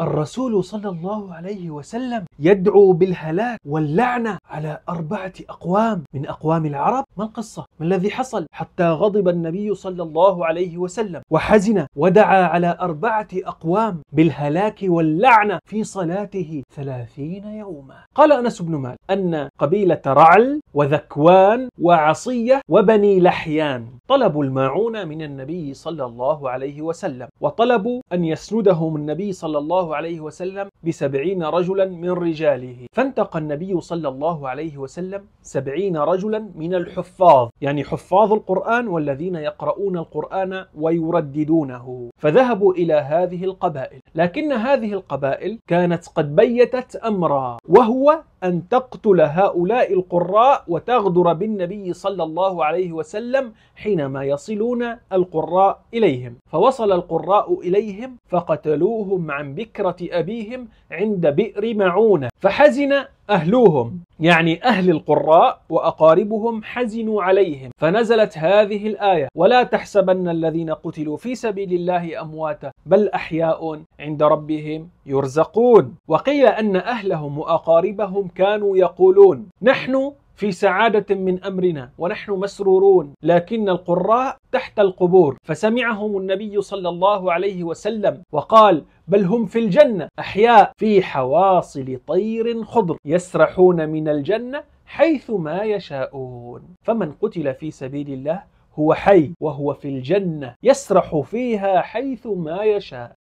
الرسول صلى الله عليه وسلم يدعو بالهلاك واللعنة على أربعة أقوام من أقوام العرب ما القصة؟ ما الذي حصل؟ حتى غضب النبي صلى الله عليه وسلم وحزن ودعا على أربعة أقوام بالهلاك واللعنة في صلاته ثلاثين يوما قال أنس بن مالك أن قبيلة رعل وذكوان وعصية وبني لحيان طلبوا الماعون من النبي صلى الله عليه وسلم وطلبوا أن يسندهم النبي صلى الله الله عليه وسلم بسبعين رجلا من رجاله فانتقى النبي صلى الله عليه وسلم سبعين رجلا من الحفاظ يعني حفاظ القرآن والذين يقرؤون القرآن ويرددونه فذهبوا إلى هذه القبائل لكن هذه القبائل كانت قد بيتت أمرا وهو أن تقتل هؤلاء القراء وتغدر بالنبي صلى الله عليه وسلم حينما يصلون القراء إليهم فوصل القراء إليهم فقتلوهم عن بكرة أبيهم عند بئر معونة فحزن أهلوهم يعني أهل القراء وأقاربهم حزنوا عليهم فنزلت هذه الآية ولا تحسبن الذين قتلوا في سبيل الله أمواتا بل أحياء عند ربهم يرزقون وقيل أن أهلهم وأقاربهم كانوا يقولون نحن في سعادة من أمرنا ونحن مسرورون لكن القراء تحت القبور فسمعهم النبي صلى الله عليه وسلم وقال بل هم في الجنة أحياء في حواصل طير خضر يسرحون من الجنة حيث ما يشاءون فمن قتل في سبيل الله هو حي وهو في الجنة يسرح فيها حيث ما يشاء